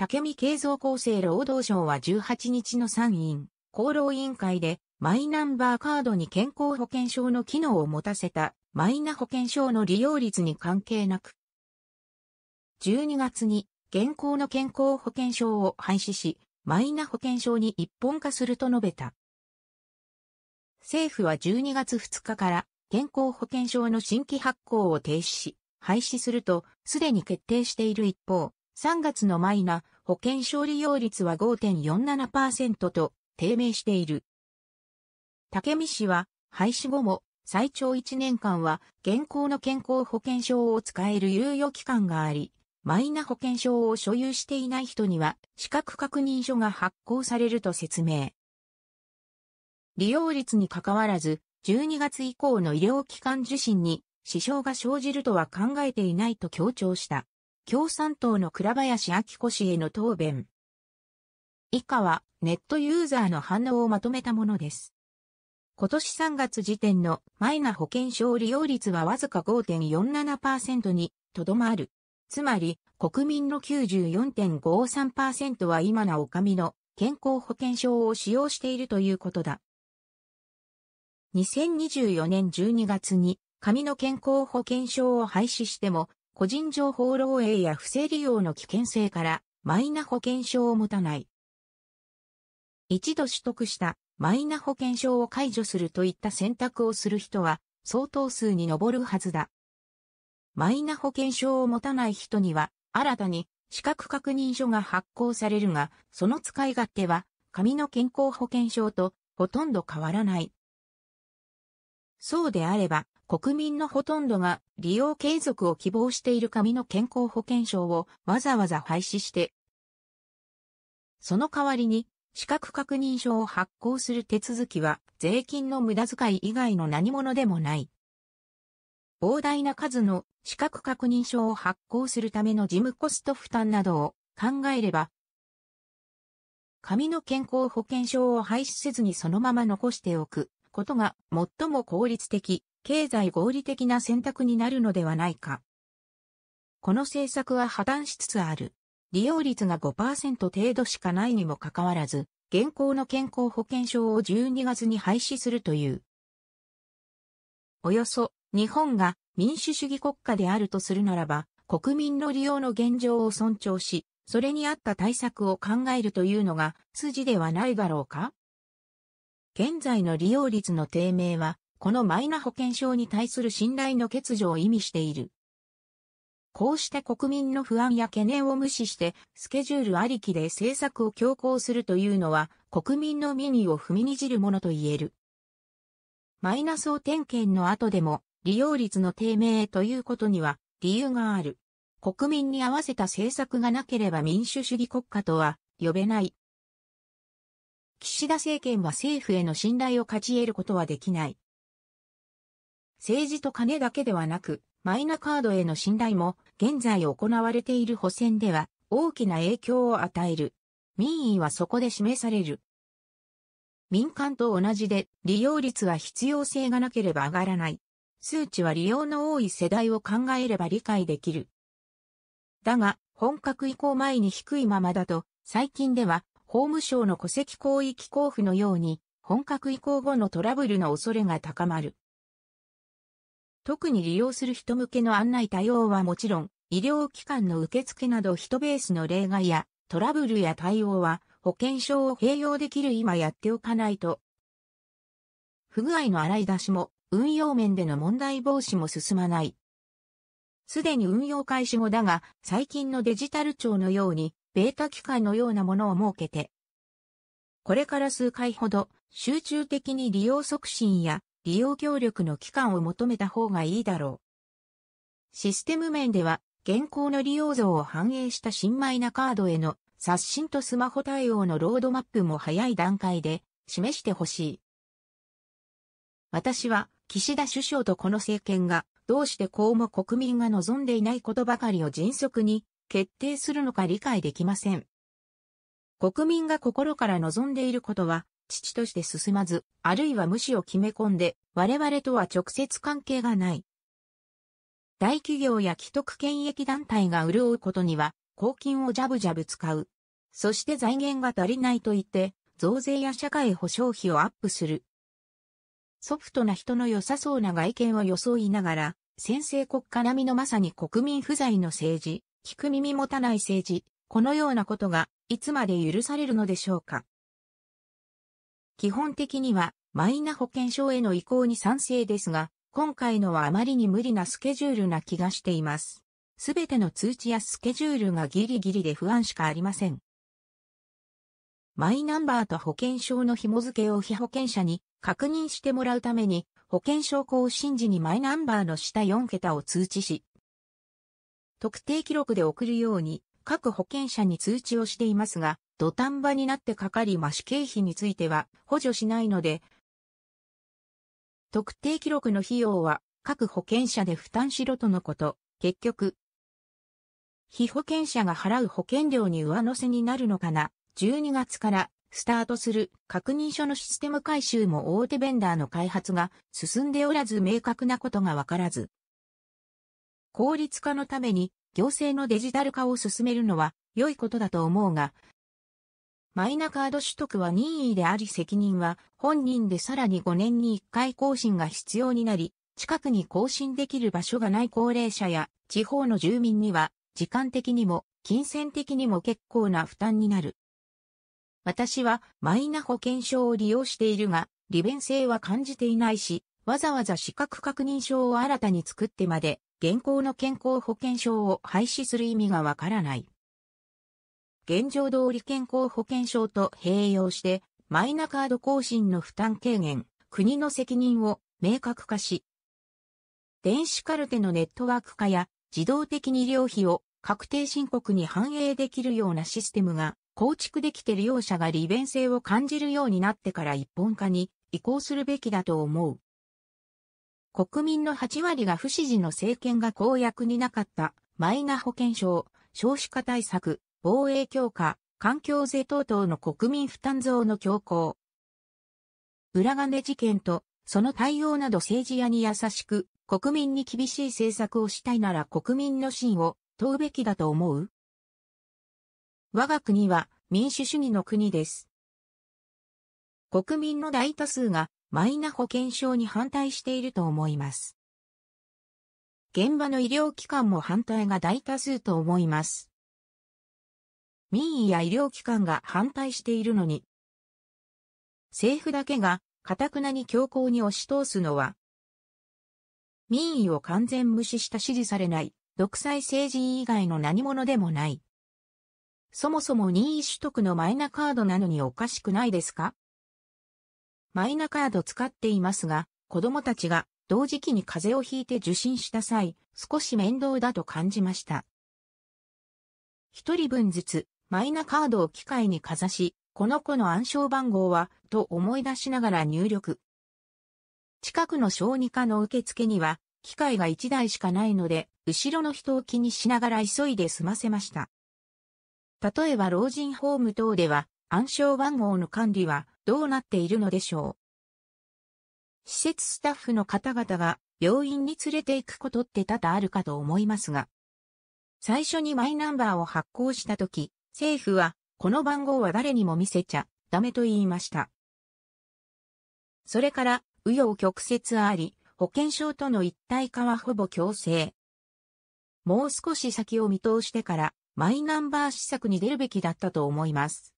武見敬造厚生労働省は18日の参院、厚労委員会で、マイナンバーカードに健康保険証の機能を持たせた、マイナ保険証の利用率に関係なく、12月に現行の健康保険証を廃止し、マイナ保険証に一本化すると述べた。政府は12月2日から健康保険証の新規発行を停止し、廃止するとすでに決定している一方、3月のマイナ保険証利用率は5.47%と低迷している。竹見氏は廃止後も最長1年間は現行の健康保険証を使える猶予期間があり、マイナ保険証を所有していない人には資格確認書が発行されると説明。利用率にかかわらず、12月以降の医療機関受診に支障が生じるとは考えていないと強調した。共産党の倉林明子氏への答弁。以下はネットユーザーの反応をまとめたものです。今年3月時点のマイナ保険証利用率はわずか5.47%にとどまる。つまり、国民の94.53%は今なお紙の健康保険証を使用しているということだ。2024年12月に紙の健康保険証を廃止しても個人情報漏洩や不正利用の危険性からマイナ保険証を持たない。一度取得したマイナ保険証を解除するといった選択をする人は相当数に上るはずだ。マイナ保険証を持たない人には新たに資格確認書が発行されるが、その使い勝手は紙の健康保険証とほとんど変わらない。そうであれば、国民のほとんどが利用継続を希望している紙の健康保険証をわざわざ廃止して、その代わりに資格確認証を発行する手続きは税金の無駄遣い以外の何者でもない。膨大な数の資格確認証を発行するための事務コスト負担などを考えれば、紙の健康保険証を廃止せずにそのまま残しておくことが最も効率的経済合理的な選択になるのではないか。この政策は破綻しつつある。利用率が5%程度しかないにもかかわらず、現行の健康保険証を12月に廃止するという。およそ日本が民主主義国家であるとするならば、国民の利用の現状を尊重し、それに合った対策を考えるというのが筋ではないだろうか現在の利用率の低迷はこのマイナ保険証に対する信頼の欠如を意味している。こうして国民の不安や懸念を無視して、スケジュールありきで政策を強行するというのは、国民の民意を踏みにじるものと言える。マイナ総点検の後でも、利用率の低迷ということには、理由がある。国民に合わせた政策がなければ民主主義国家とは呼べない。岸田政権は政府への信頼を勝ち得ることはできない。政治と金だけではなく、マイナカードへの信頼も、現在行われている補選では、大きな影響を与える。民意はそこで示される。民間と同じで、利用率は必要性がなければ上がらない。数値は利用の多い世代を考えれば理解できる。だが、本格移行前に低いままだと、最近では、法務省の戸籍広域交付のように、本格移行後のトラブルの恐れが高まる。特に利用する人向けの案内対応はもちろん、医療機関の受付など人ベースの例外やトラブルや対応は保険証を併用できる今やっておかないと。不具合の洗い出しも運用面での問題防止も進まない。すでに運用開始後だが、最近のデジタル庁のように、ベータ機械のようなものを設けて、これから数回ほど集中的に利用促進や利用協力の期間を求めた方がいいだろう。システム面では、現行の利用像を反映した新米なカードへの刷新とスマホ対応のロードマップも早い段階で示してほしい。私は岸田首相とこの政権がどうしてこうも国民が望んでいないことばかりを迅速に決定するのか理解できません。国民が心から望んでいることは父として進まず、あるいは無視を決め込んで、我々とは直接関係がない。大企業や既得権益団体が潤うことには、公金をジャブジャブ使う。そして財源が足りないと言って、増税や社会保障費をアップする。ソフトな人の良さそうな外見を装いながら、先制国家並みのまさに国民不在の政治、聞く耳持たない政治、このようなことがいつまで許されるのでしょうか。基本的にはマイナ保険証への移行に賛成ですが、今回のはあまりに無理なスケジュールな気がしています。すべての通知やスケジュールがギリギリで不安しかありません。マイナンバーと保険証の紐付けを被保険者に確認してもらうために、保険証更新時にマイナンバーの下4桁を通知し、特定記録で送るように各保険者に通知をしていますが、土壇場になってかかり増し経費については補助しないので、特定記録の費用は各保険者で負担しろとのこと、結局、被保険者が払う保険料に上乗せになるのかな、12月からスタートする確認書のシステム改修も大手ベンダーの開発が進んでおらず明確なことがわからず、効率化のために行政のデジタル化を進めるのは良いことだと思うが、マイナカード取得は任意であり責任は本人でさらに5年に1回更新が必要になり、近くに更新できる場所がない高齢者や地方の住民には、時間的にも、金銭的にも結構な負担になる。私はマイナ保険証を利用しているが、利便性は感じていないし、わざわざ資格確認証を新たに作ってまで、現行の健康保険証を廃止する意味がわからない。現状通り健康保険証と併用して、マイナカード更新の負担軽減、国の責任を明確化し、電子カルテのネットワーク化や自動的に医療費を確定申告に反映できるようなシステムが構築できて利用者が利便性を感じるようになってから一本化に移行するべきだと思う。国民の8割が不支持の政権が公約になかったマイナ保険証、少子化対策、防衛強化、環境税等々の国民負担増の強行。裏金事件と、その対応など政治家に優しく、国民に厳しい政策をしたいなら国民の信を問うべきだと思う我が国は民主主義の国です。国民の大多数がマイナ保険証に反対していると思います。現場の医療機関も反対が大多数と思います。民意や医療機関が反対しているのに、政府だけが、かたくなに強硬に押し通すのは、民意を完全無視した支持されない、独裁政治以外の何者でもない。そもそも任意取得のマイナカードなのにおかしくないですかマイナカード使っていますが、子供たちが同時期に風邪をひいて受診した際、少し面倒だと感じました。一人分ずつマイナカードを機械にかざし、この子の暗証番号は、と思い出しながら入力。近くの小児科の受付には、機械が1台しかないので、後ろの人を気にしながら急いで済ませました。例えば老人ホーム等では、暗証番号の管理はどうなっているのでしょう。施設スタッフの方々が病院に連れて行くことって多々あるかと思いますが、最初にマイナンバーを発行した時、政府は、この番号は誰にも見せちゃ、ダメと言いました。それから、紆余曲折あり、保険証との一体化はほぼ強制。もう少し先を見通してから、マイナンバー施策に出るべきだったと思います。